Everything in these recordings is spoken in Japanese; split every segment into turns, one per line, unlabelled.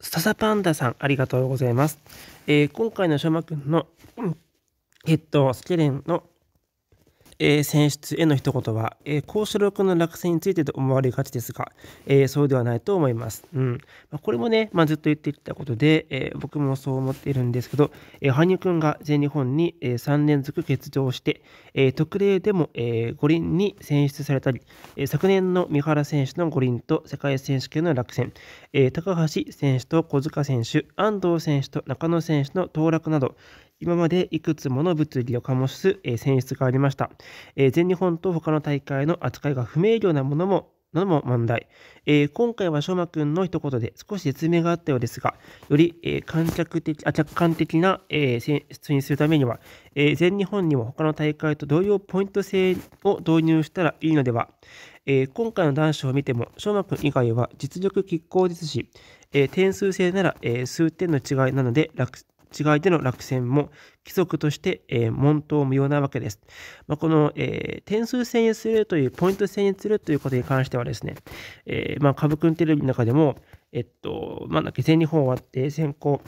笹パンダさん、ありがとうございます。えー、今回のしょうくんの、えっと、スケレンのえー、選出への一言は、えー、幸四の落選についてと思われがちですが、えー、そうではないと思います。うんまあ、これもね、まあ、ずっと言ってきたことで、えー、僕もそう思っているんですけど、えー、羽生君が全日本に、えー、3連続欠場して、えー、特例でも、えー、五輪に選出されたり、えー、昨年の三原選手の五輪と世界選手権の落選、えー、高橋選手と小塚選手、安藤選手と中野選手の当落など、今までいくつもの物理を醸す、え選出がありました、え全日本と他の大会の扱いが不明瞭なものものも問題、え今回は翔馬くんの一言で少し説明があったようですが、より、え観客的あ客観的な、え選出にするためには、え全日本にも他の大会と同様ポイント制を導入したらいいのでは、え今回の男子を見ても、翔馬くん以外は実力拮抗ですし、え点数制なら、え数点の違いなので楽違いでの落選も規則として、えー、問答無用なわけです。まあ、この、えー、点数制にするという、ポイント制にするということに関してはですね、えー、まあ、株君テレビの中でも、えっと、まあ、全日本終わって先行、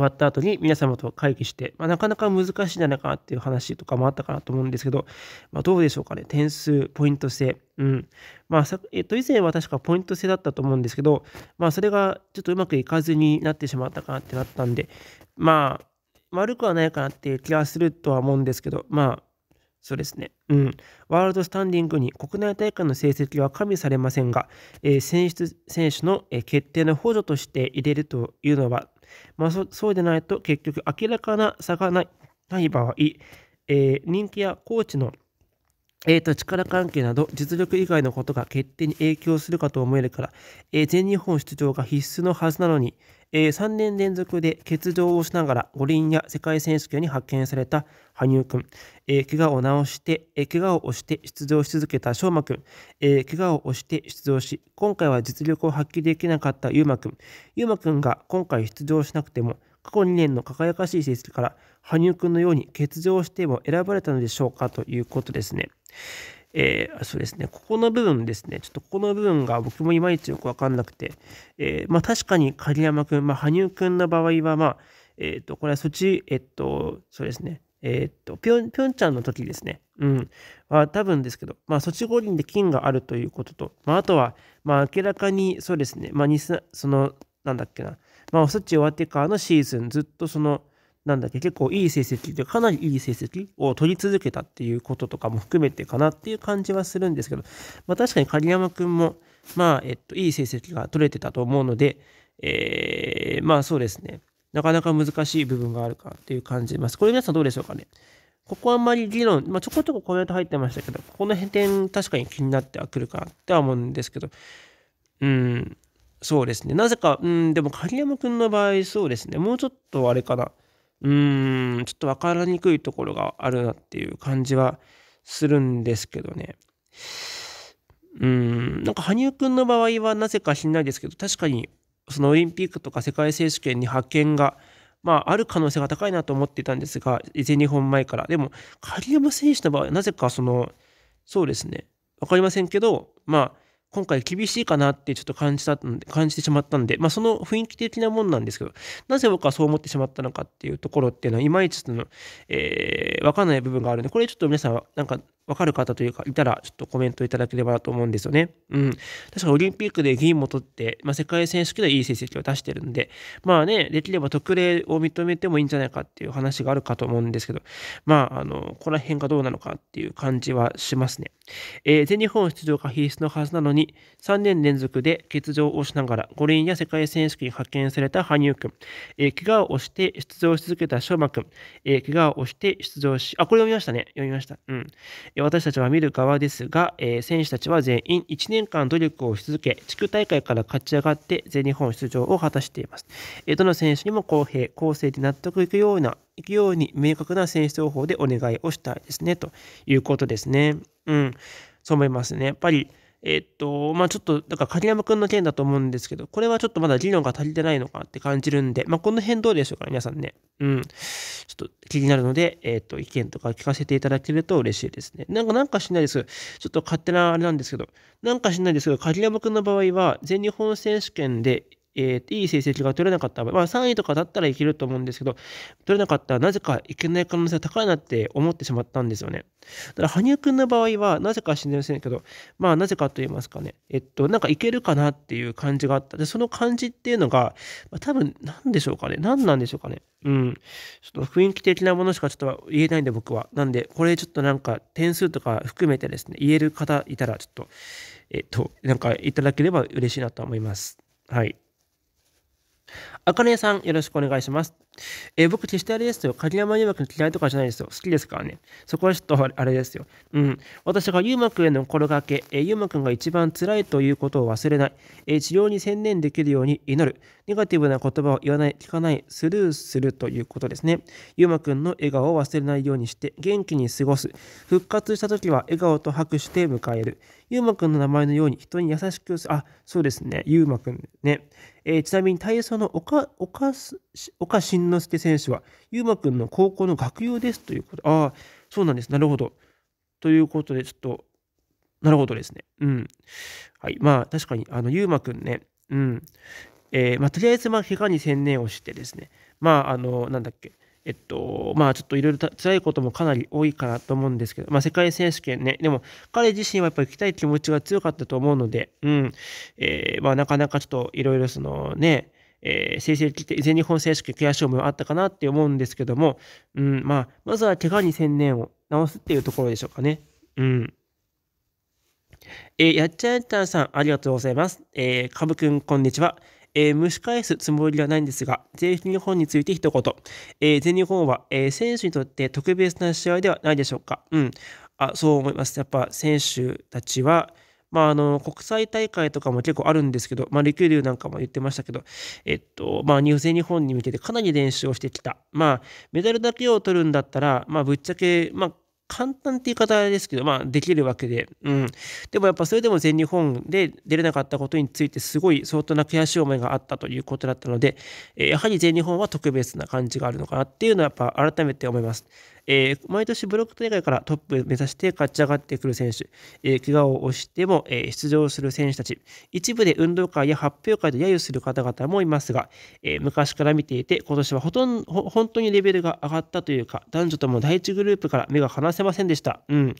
終わった後に皆様と会議して、まあ、なかなか難しいんじゃないかなっていう話とかもあったかなと思うんですけど、まあ、どうでしょうかね。点数、ポイント制。うん。まあ、えっと、以前は確かポイント制だったと思うんですけど、まあ、それがちょっとうまくいかずになってしまったかなってなったんで、まあ、悪くはないかなっていう気はするとは思うんですけど、まあ、そうですね。うん。ワールドスタンディングに国内大会の成績は加味されませんが、えー、選出選手の、え決定の補助として入れるというのは、まあ、そうでないと結局明らかな差がないない場合、えー、人気やコーチのえーと、力関係など実力以外のことが決定に影響するかと思えるから、えー、全日本出場が必須のはずなのに、えー、3年連続で欠場をしながら五輪や世界選手権に発見された羽生君、えー、怪我を治して、えー、怪我を押して出場し続けた翔馬君、えー、怪我を押して出場し、今回は実力を発揮できなかった優馬君、優馬君が今回出場しなくても、過去2年の輝かしい成績から羽生君のように欠場しても選ばれたのでしょうかということですね。えー、そうですね、ここの部分ですね、ちょっとここの部分が僕もいまいちよくわかんなくて、えー、まあ確かに鍵山くん、まあ羽生くんの場合は、まあ、えっ、ー、と、これはそっち、えっ、ー、と、そうですね、えっ、ー、と、ぴょん、ぴょんちゃんの時ですね、うん、は多分ですけど、まあソチ五輪で金があるということと、まああとは、まあ明らかにそうですね、まあ、その、なんだっけな、まあソチ終わってからのシーズン、ずっとその、なんだっけ、結構いい成績で、かなりいい成績を取り続けたっていうこととかも含めてかなっていう感じはするんですけど、まあ確かに狩山くんも、まあ、えっと、いい成績が取れてたと思うので、えー、まあそうですね、なかなか難しい部分があるかっていう感じます。これ皆さんどうでしょうかね。ここあんまり議論、まあ、ちょこちょこコメント入ってましたけど、ここの辺点確かに気になってはくるかなっては思うんですけど、うん、そうですね。なぜか、うん、でも、狩山くんの場合、そうですね。もうちょっとあれかな。うーん、ちょっと分からにくいところがあるなっていう感じはするんですけどね。うん、なんか羽生くんの場合はなぜか知んないですけど、確かにそのオリンピックとか世界選手権に派遣が、まあ、ある可能性が高いなと思っていたんですが、全日本前から。でも、狩山選手の場合、はなぜかその、そうですね、分かりませんけど、まあ、今回厳しいかなってちょっと感じたで、感じてしまったんで、まあその雰囲気的なもんなんですけど、なぜ僕はそう思ってしまったのかっていうところっていうのは、いまいちその、えー、わかんない部分があるんで、これちょっと皆さん、なんか分かる方というか、いたら、ちょっとコメントいただければなと思うんですよね。うん。確かオリンピックで銀も取って、まあ、世界選手権でいい成績を出してるんで、まあね、できれば特例を認めてもいいんじゃないかっていう話があるかと思うんですけど、まあ、あの、この辺がどうなのかっていう感じはしますね。えー、全日本出場が必須のはずなのに、3年連続で欠場をしながら、五輪や世界選手権に派遣された羽生君、えー、怪我をして出場し続けた翔馬君、えー、怪我をして出場し、あ、これ読みましたね。読みました。うん。私たちは見る側ですが、え選手たちは全員1年間努力をし続け、地区大会から勝ち上がって全日本出場を果たしています。えどの選手にも公平、公正で納得いくような、いくように明確な選手情報でお願いをしたいですね、ということですね。うん、そう思いますね。やっぱり、えっと、まあちょっと、だから鍵山くんの件だと思うんですけど、これはちょっとまだ議論が足りてないのかって感じるんで、まあこの辺どうでしょうか、皆さんね。うん。ちょっと気になるので、えっと、意見とか聞かせていただけると嬉しいですね。なんか、なんかしないです。ちょっと勝手なあれなんですけど、なんかしないですけど、鍵山くんの場合は、全日本選手権でえー、いい成績が取れなかった場合、まあ、3位とかだったらいけると思うんですけど、取れなかったらなぜかいけない可能性が高いなって思ってしまったんですよね。だから、羽生くんの場合は、なぜか知りませんけど、まあ、なぜかと言いますかね、えっと、なんかいけるかなっていう感じがあった。で、その感じっていうのが、まあ、多分、なんでしょうかね。何なんでしょうかね。うん。ちょっと雰囲気的なものしかちょっと言えないんで、僕は。なんで、これちょっとなんか点数とか含めてですね、言える方いたら、ちょっと、えっと、なんかいただければ嬉しいなと思います。はい。あかねさん、よろしくお願いします。えー、僕、決してあれですよ。鍵山優真くん嫌いとかじゃないですよ。好きですからね。そこはちょっとあれですよ。うん。私が優真くんへの心がけ、えー、優真くんが一番辛いということを忘れない、えー、治療に専念できるように祈る。ネガティブな言葉を言わない、聞かない、スルーするということですね。優真くんの笑顔を忘れないようにして、元気に過ごす。復活した時は笑顔と拍手で迎える。優真くんの名前のように人に優しく、あ、そうですね。優真くんね。えー、ちなみに体操のおか、おかす、おかし慎之助選手は、ゆうまくんの高校の学友ですということ。ああ、そうなんです。なるほど。ということで、ちょっと、なるほどですね。うん。はい。まあ、確かに、あの、ゆうまくんね、うん。えー、まあ、とりあえず、まあ、怪我に専念をしてですね、まあ、あの、なんだっけ、えっと、まあ、ちょっといろいろ辛いこともかなり多いかなと思うんですけど、まあ、世界選手権ね、でも、彼自身はやっぱり行きたい気持ちが強かったと思うので、うん。えー、まあ、なかなかちょっといろいろそのね、えー、成績って全日本選手権悔しい思いはあったかなって思うんですけども、うんまあ、まずは怪我に専念を治すっていうところでしょうかね。うんえー、やっちゃやったんさん、ありがとうございます。えー、かぶくん、こんにちは。えー、蒸し返すつもりはないんですが、全日本について一言。えー、全日本は、えー、選手にとって特別な試合ではないでしょうか。うん。あ、そう思います。やっぱ選手たちは、まあ、あの国際大会とかも結構あるんですけど、まあ、陸流なんかも言ってましたけど、えっとまあ、入選日本に向けてかなり練習をしてきた、まあ、メダルだけを取るんだったら、まあ、ぶっちゃけ、まあ、簡単って言い方ですけど、まあ、できるわけで、うん。でもやっぱそれでも全日本で出れなかったことについて、すごい相当な悔しい思いがあったということだったので、やはり全日本は特別な感じがあるのかなっていうのは、やっぱ改めて思います。えー、毎年ブロック大会からトップ目指して勝ち上がってくる選手、えー、怪我を押しても、えー、出場する選手たち、一部で運動会や発表会で揶揄する方々もいますが、えー、昔から見ていて、今年はほとんど本当にレベルが上がったというか、男女とも第一グループから目が離せませんでした。うん。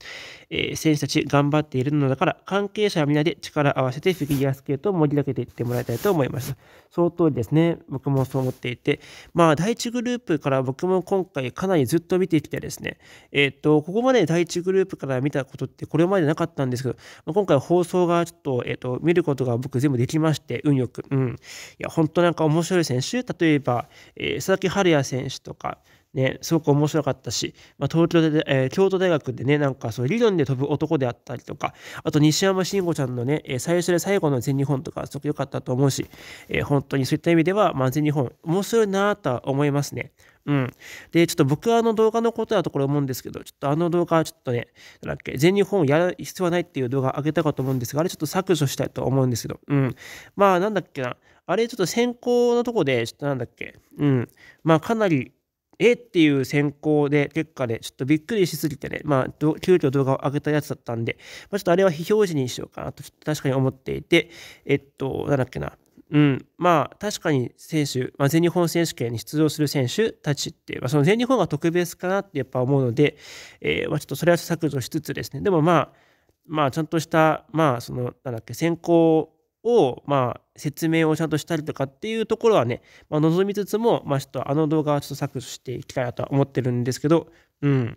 えー、選手たち頑張っているのだから、関係者は皆で力合わせてフィギュアスケートを盛り上げていってもらいたいと思います。その通りですね。僕もそう思っていて、まあ、第一グループから僕も今回かなりずっと見てききてですね、えー、っと、ここまで第1グループから見たことってこれまでなかったんですけど、ま今回放送がちょっと、えー、っと、見ることが僕全部できまして、運よく。うん。いや、本当なんか面白い選手、例えば、えー、佐々木春也選手とか、ね、すごく面白かったし、まあ、東京で、えー、京都大学でね、なんかそう理論で飛ぶ男であったりとか、あと西山慎吾ちゃんのね、えー、最初で最後の全日本とか、すごく良かったと思うし、えー、本当にそういった意味では、まあ、全日本、面白いなとは思いますね。うん。で、ちょっと僕はあの動画のことだとこれ思うんですけど、ちょっとあの動画はちょっとね、なんだっけ、全日本をやる必要はないっていう動画上げたかと思うんですが、あれちょっと削除したいと思うんですけど、うん。まあ、なんだっけな、あれちょっと先行のとこで、ちょっとなんだっけ、うん。まあ、かなり、えっていう先行で結果で、ちょっとびっくりしすぎてね、まあ、急遽動画を上げたやつだったんで、まあ、ちょっとあれは非表示にしようかなと、確かに思っていて、えっと、なんだっけな、うん、まあ確かに選手、まあ、全日本選手権に出場する選手たちって、まあ、その全日本が特別かなってやっぱ思うので、えー、まあ、ちょっとそれは削除しつつですねでもまあまあちゃんとしたまあそのなんだっけ選考をまあ説明をちゃんとしたりとかっていうところはね、まあ、望みつつも、まあ、ちょっとあの動画はちょっと削除していきたいなとは思ってるんですけどうん。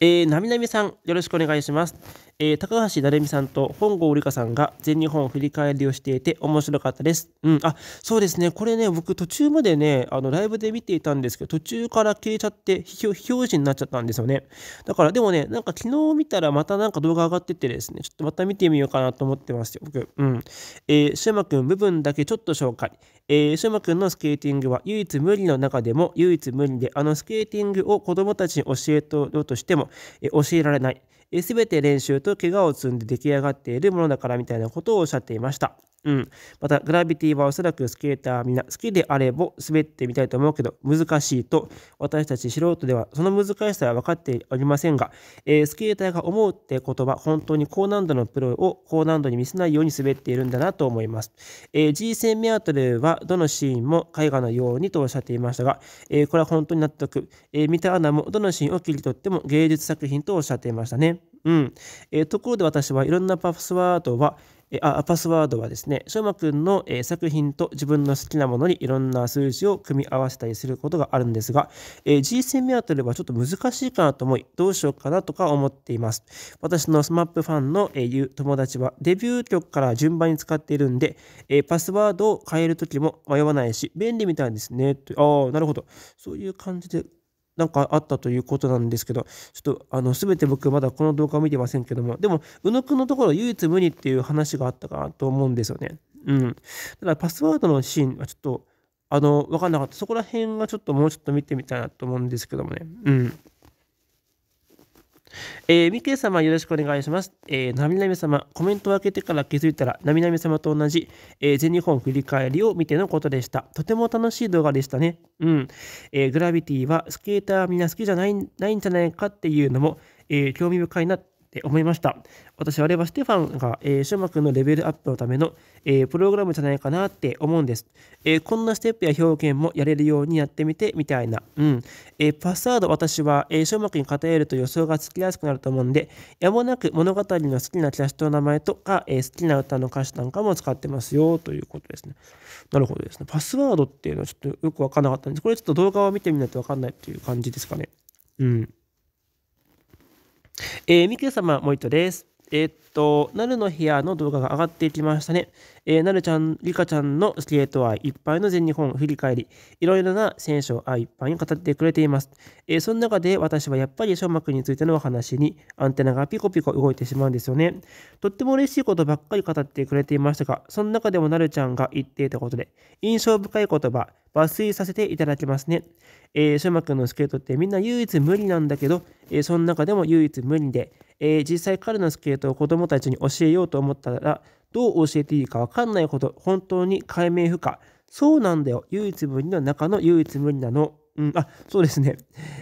えー、なみなみさん、よろしくお願いします。えー、高橋成美さんと本郷織香さんが全日本振り返りをしていて面白かったです。うん、あそうですね、これね、僕途中までね、あのライブで見ていたんですけど、途中から消えちゃって、非表示になっちゃったんですよね。だから、でもね、なんか昨日見たらまたなんか動画上がっててですね、ちょっとまた見てみようかなと思ってますよ、僕。うん。えー、シュマくん部分だけちょっと紹介。えー、シュマくんのスケーティングは唯一無理の中でも唯一無理で、あのスケーティングを子供たちに教えようとしても、えー、教えられない。全て練習と怪我を積んで出来上がっているものだからみたいなことをおっしゃっていました。うん。また、グラビティはおそらくスケーターみんな好きであれば滑ってみたいと思うけど、難しいと、私たち素人ではその難しさは分かっておりませんが、えー、スケーターが思うってことは、本当に高難度のプロを高難度に見せないように滑っているんだなと思います。えー、g 1メアトルはどのシーンも絵画のようにとおっしゃっていましたが、えー、これは本当に納得。えー、三田アナもどのシーンを切り取っても芸術作品とおっしゃっていましたね。うん。えー、ところで私はいろんなパスワードは、あパスワードはですね、しょうまくんの作品と自分の好きなものにいろんな数字を組み合わせたりすることがあるんですが、G 戦目当たればちょっと難しいかなと思い、どうしようかなとか思っています。私の SMAP ファンの友達はデビュー曲から順番に使っているんで、パスワードを変えるときも迷わないし、便利みたいですね。ああ、なるほど。そういう感じでなんかあったということなんですけど、ちょっとあの全て僕まだこの動画を見てませんけども、でも、宇野くんのところ唯一無二っていう話があったかなと思うんですよね。うん。ただパスワードのシーンはちょっと、あの、わかんなかった。そこら辺がちょっともうちょっと見てみたいなと思うんですけどもね。うん。えー、ミケ様よろしくお願いします。えー、ナミナミ様、コメントを開けてから気づいたら、ナミナミ様と同じ、えー、全日本振り返りを見てのことでした。とても楽しい動画でしたね。うん。えー、グラビティはスケーターみんな好きじゃないないんじゃないかっていうのも、えー、興味深いなって思いました。私はあれはステファンが、えー、シュマ君のレベルアップのための、えー、プログラムじゃないかなって思うんです、えー、こんなステップや表現もやれるようにやってみてみたいな。うん。えー、パスワード私は、えー、シュマ君に偏ると予想がつきやすくなると思うんで、やもなく物語の好きなキャストの名前とか、えー、好きな歌の歌詞なんかも使ってますよということですね。なるほどですね。パスワードっていうのはちょっとよくわかんなかったんです。これちょっと動画を見てみないとわかんないっていう感じですかね。うん。えー、ミケ様、モイトです。えー、っと、なるの部屋の動画が上がってきましたね。えー、なるちゃん、りかちゃんのスケート愛いっぱいの全日本振り返り、いろいろな選手を愛いっぱいに語ってくれています。えー、その中で私はやっぱり小幕についてのお話にアンテナがピコピコ動いてしまうんですよね。とっても嬉しいことばっかり語ってくれていましたが、その中でもなるちゃんが言っていたことで、印象深い言葉、抜粋させていただきますね。えー、小幕のスケートってみんな唯一無理なんだけど、えー、その中でも唯一無二で、えー、実際彼のスケートを子供供たちに教えようと思ったら、どう教えていいかわかんないほど本当に解明不可。そうなんだよ。唯一無二の中の唯一無二なの。うん、あ、そうですね。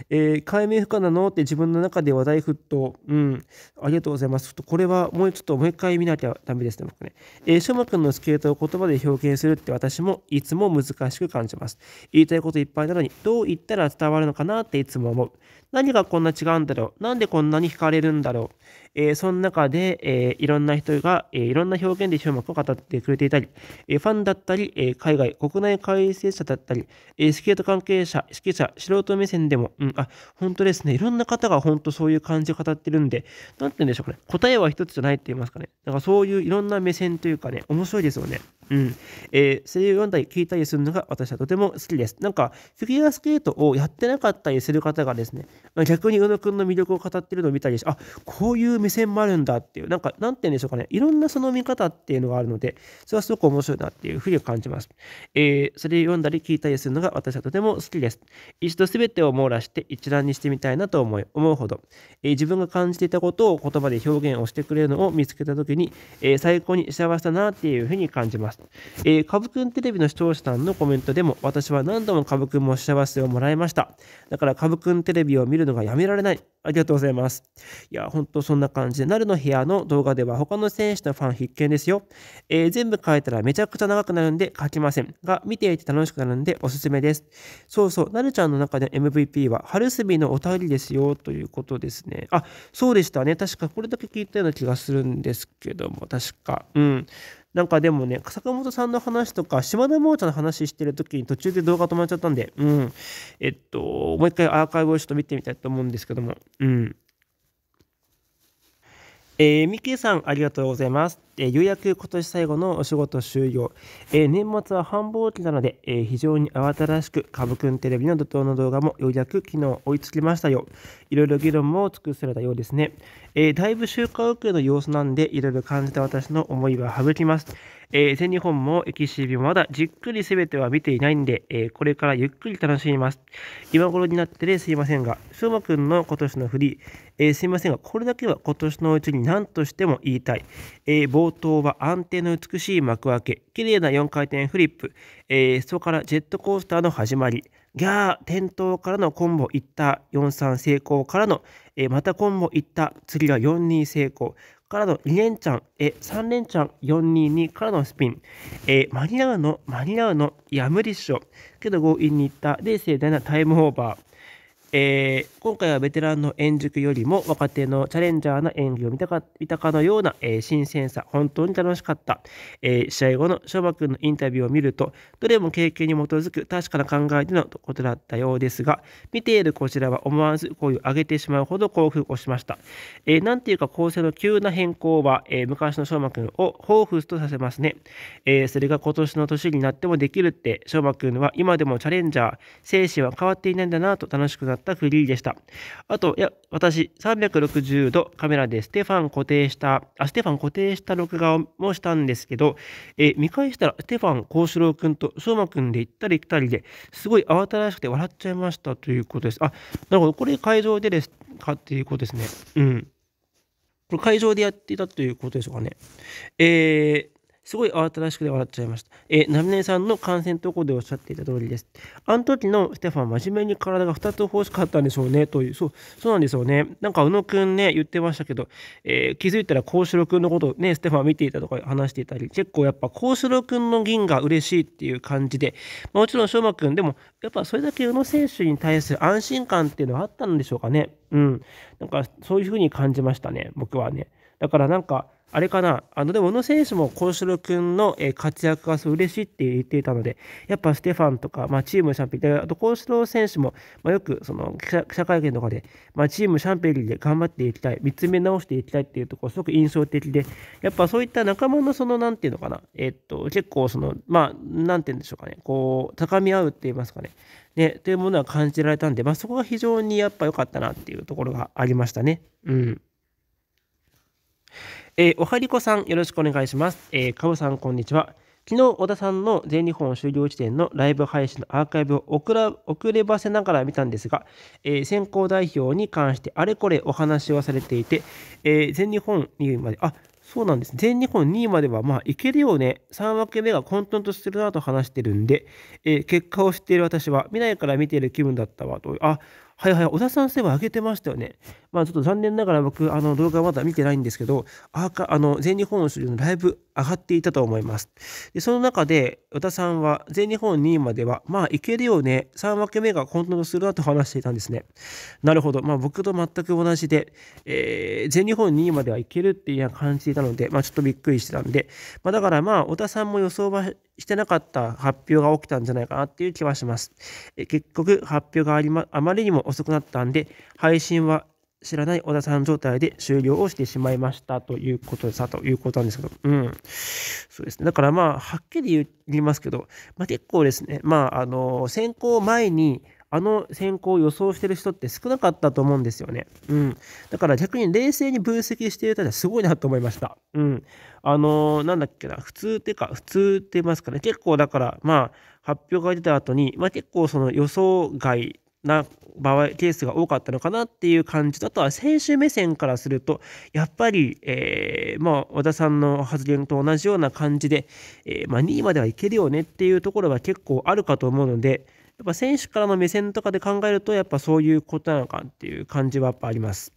えー、解明不可なのって自分の中で話題沸騰。うん、ありがとうございます。ちょっとこれはもうちょっともう一回見なきゃダメですね、僕ね。えー、しょくんのスケートを言葉で表現するって私もいつも難しく感じます。言いたいこといっぱいなのに、どう言ったら伝わるのかなっていつも思う。何がこんな違うんだろう何でこんなに惹かれるんだろうえー、その中で、えー、いろんな人が、えー、いろんな表現で終幕を語ってくれていたり、えファンだったり、え海外、国内解説者だったり、えスケート関係者、指揮者、素人目線でも、うん、あ、本当ですね。いろんな方が本当そういう感じを語ってるんで、なんて言うんでしょうかね。答えは一つじゃないって言いますかね。だからそういういろんな目線というかね、面白いですよね。うん。えー、それを読んだり聞いたりするのが私はとても好きです。なんか、フィギュアスケートをやってなかったりする方がですね、逆に宇野くんの魅力を語ってるのを見たりして、あ、こういう目線もあるんだっていう、なんか、なんて言うんでしょうかね、いろんなその見方っていうのがあるので、それはすごく面白いなっていうふうに感じます。えー、それ読んだり聞いたりするのが私はとても好きです。一度全てを網羅して一覧にしてみたいなと思い思うほど、えー、自分が感じていたことを言葉で表現をしてくれるのを見つけた時に、えー、最高に幸せだなっていうふうに感じます。えー、ブくんテレビの視聴者さんのコメントでも、私は何度もぶくんも幸せをもらいました。だからぶくんテレビを見るのがやめられない。ありがとうございます。いや、ほんとそんな感じで、なるの部屋の動画では他の選手のファン必見ですよ。えー、全部書いたらめちゃくちゃ長くなるんで書きません。が、見ていて楽しくなるんでおすすめです。そうそう、なるちゃんの中で MVP は、春みのお便りですよ、ということですね。あ、そうでしたね。確かこれだけ聞いたような気がするんですけども、確か。うん。なんかでもね、坂本さんの話とか、島田真ちゃんの話してる時に途中で動画止まっちゃったんで、うん。えっと、もう一回アーカイブをちょっと見てみたいと思うんですけども、うん。えー、ミキさん、ありがとうございます。えー、ようやく今年最後のお仕事終了。えー、年末は繁忙期なので、えー、非常に慌ただしく、ブくんテレビの怒涛の動画もようやく昨日追いつきましたよ。いろいろ議論も尽くされたようですね。えだいぶ収穫の様子なんで、いろいろ感じた私の思いは省きます。えー、全日本もエキシビもまだじっくりすべては見ていないんで、えー、これからゆっくり楽しみます。今頃になってですいませんが、し馬まくんの今年の振り、えー、すいませんが、これだけは今年のうちに何としても言いたい。えー、冒頭は安定の美しい幕開け、綺麗な4回転フリップ、えー、そこからジェットコースターの始まり、ギャー、転倒からのコンボいった、4-3成功からの、えー、またコンボいった、次は4-2成功。からの2連チャン、え3連チャン422からのスピン、え間に合うの、間に合うの、やむりっしょ、けど強引にいった、で盛大なタイムオーバー。えー、今回はベテランの円熟よりも若手のチャレンジャーな演技を見たか見たかのような、えー、新鮮さ、本当に楽しかった、えー、試合後の翔馬くんのインタビューを見ると、どれも経験に基づく確かな考えでのことだったようですが、見ているこちらは思わず声を上げてしまうほど興奮をしました。えー、なんていうか構成の急な変更は、えー、昔の翔馬くんを彷彿とさせますね、えー。それが今年の年になってもできるって、翔馬くんは今でもチャレンジャー、精神は変わっていないんだなと楽しくなってったフリーでした。あと、いや、私、360度カメラでステファン固定した、あ、ステファン固定した録画もしたんですけど、え見返したら、ステファン幸四郎君と相馬君で行ったり来たりで、すごい慌ただしくて笑っちゃいましたということです。あ、なるほど。これ会場でですかっていうことですね。うん。これ会場でやっていたということでしょうかね。えー、すごい慌ただしくて笑っちゃいました。えー、ナミネさんの感染投稿でおっしゃっていた通りです。あの時のステファン、真面目に体が2つ欲しかったんでしょうね、という、そう、そうなんですよね。なんか、宇野くんね、言ってましたけど、えー、気づいたら、幸四郎くんのことをね、ステファン見ていたとか話していたり、結構やっぱ、幸四郎くんの銀が嬉しいっていう感じで、もちろん、翔馬くん、でも、やっぱ、それだけ宇野選手に対する安心感っていうのはあったんでしょうかね。うん。なんか、そういうふうに感じましたね、僕はね。だからなんか、あれかな、あの、でも、宇野選手も幸四郎君の活躍がう嬉しいって言っていたので、やっぱステファンとか、まあ、チームシャンペリー、あと幸四郎選手も、まあ、よくその記者会見とかで、まあ、チームシャンペリーで頑張っていきたい、見つめ直していきたいっていうところ、すごく印象的で、やっぱそういった仲間の、その、なんていうのかな、えっと、結構、その、まあ、なんていうんでしょうかね、こう、高み合うって言いますかね、ね、というものは感じられたんで、まあ、そこが非常にやっぱ良かったなっていうところがありましたね。うん。えー、おはりこさん、よろしくお願いします。えー、かぶさん、こんにちは。昨日、小田さんの全日本終了時点のライブ配信のアーカイブを遅ればせながら見たんですが、えー、選考代表に関してあれこれお話をされていて、えー、全日本2位まで、あそうなんです。全日本2位までは、まあ、いけるよね。3分け目が混沌としてるなと話してるんで、えー、結果を知っている私は、未来から見ている気分だったわと。あはいはい、小田さんそうば上げてましたよね。まあちょっと残念ながら僕、あの動画まだ見てないんですけど、ああか、あの、全日本のライブ上がっていたと思います。でその中で、与田さんは全日本2位までは、まあいけるよね、3分け目が混沌するなと話していたんですね。なるほど、まあ僕と全く同じで、えー、全日本2位まではいけるっていう感じていたので、まあちょっとびっくりしてたんで、まあだからまあ太田さんも予想はしてなかった発表が起きたんじゃないかなっていう気はします。え結局発表がありま、あまりにも遅くなったんで、配信は知らない小田さん状態で終了をしてしまいましたということでさということなんですけど、うん。そうですね。だからまあ、はっきり言いますけど、まあ、結構ですね、まあ、あの、選考前に、あの選考を予想してる人って少なかったと思うんですよね。うん。だから逆に冷静に分析していたらすごいなと思いました。うん。あのー、なんだっけな、普通ってか、普通って言いますかね。結構だから、まあ、発表が出た後に、まあ結構その予想外な場合、ケースが多かったのかなっていう感じと、あとは選手目線からすると、やっぱり、えー、まあ、和田さんの発言と同じような感じで、えー、まあ、2位まではいけるよねっていうところは結構あるかと思うので、やっぱ選手からの目線とかで考えると、やっぱそういうことなのかっていう感じはやっぱあります。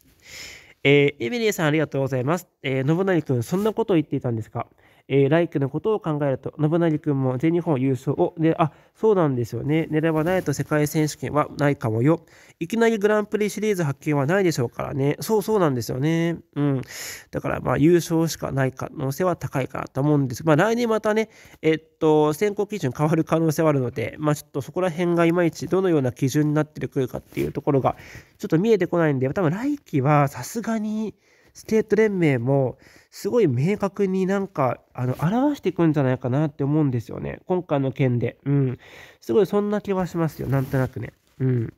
えー、エミリーさんありがとうございます。えー、信成君、そんなことを言っていたんですかえー、来季のことを考えると、信成君も全日本優勝を、で、あ、そうなんですよね。狙わないと世界選手権はないかもよ。いきなりグランプリシリーズ発見はないでしょうからね。そうそうなんですよね。うん。だから、まあ、優勝しかない可能性は高いかなと思うんです。まあ、来年またね、えっと、選考基準変わる可能性はあるので、まあ、ちょっとそこら辺がいまいちどのような基準になってくるかっていうところが、ちょっと見えてこないんで、多分来季はさすがに、ステート連盟もすごい明確になんかあの表していくんじゃないかなって思うんですよね今回の件でうんすごいそんな気はしますよなんとなくねうん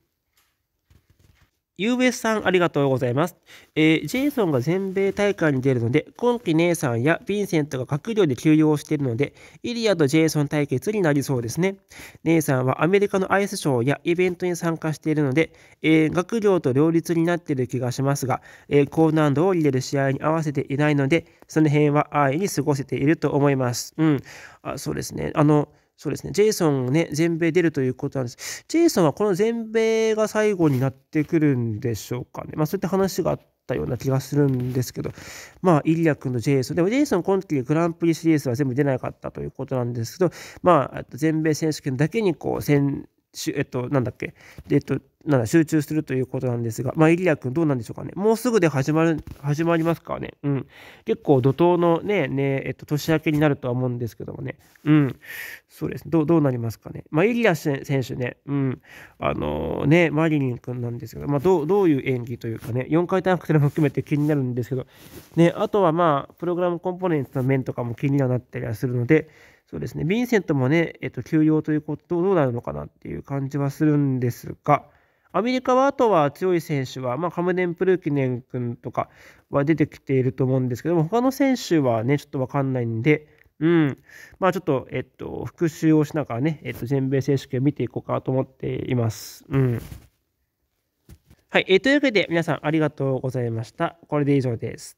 US さんありがとうございます、えー、ジェイソンが全米大会に出るので、今季姉さんやヴィンセントが閣僚で休養しているので、イリアとジェイソン対決になりそうですね。姉さんはアメリカのアイスショーやイベントに参加しているので、えー、学業と両立になっている気がしますが、えー、高難度を入れる試合に合わせていないので、その辺は安易に過ごせていると思います。うん、あそうですね。あの、そうですね。ジェイソンね、全米出るということなんです。ジェイソンはこの全米が最後になってくるんでしょうかね。まあそういった話があったような気がするんですけど、まあ、イリア君のジェイソン。でも、ジェイソン今季グランプリシリーズは全部出なかったということなんですけど、まあ、全米選手権だけにこう、しえっと、なんだっけ、えっと、なんだ、集中するということなんですが、まあ、イリア君、どうなんでしょうかね。もうすぐで始まる、始まりますかね。うん。結構、怒涛のね、ね、えっと、年明けになるとは思うんですけどもね。うん。そうです。どう、どうなりますかね。まあ、イリア選手ね、うん。あのー、ね、マリリン君なんですけど、まあ、どう、どういう演技というかね、4回転アクセルも含めて気になるんですけど、ね、あとはまあ、プログラムコンポーネンツの面とかも気にはなったりはするので、そうですね、ヴィンセントもね、えっと、休養ということどうなるのかなっていう感じはするんですが、アメリカはあとは強い選手は、まあ、カムデン・プルーキネン君とかは出てきていると思うんですけども、他の選手はね、ちょっと分かんないんで、うん、まあちょっと、えっと、復習をしながらね、えっと、全米選手権見ていこうかと思っています。うん。はい、えー、というわけで皆さんありがとうございました。これで以上です。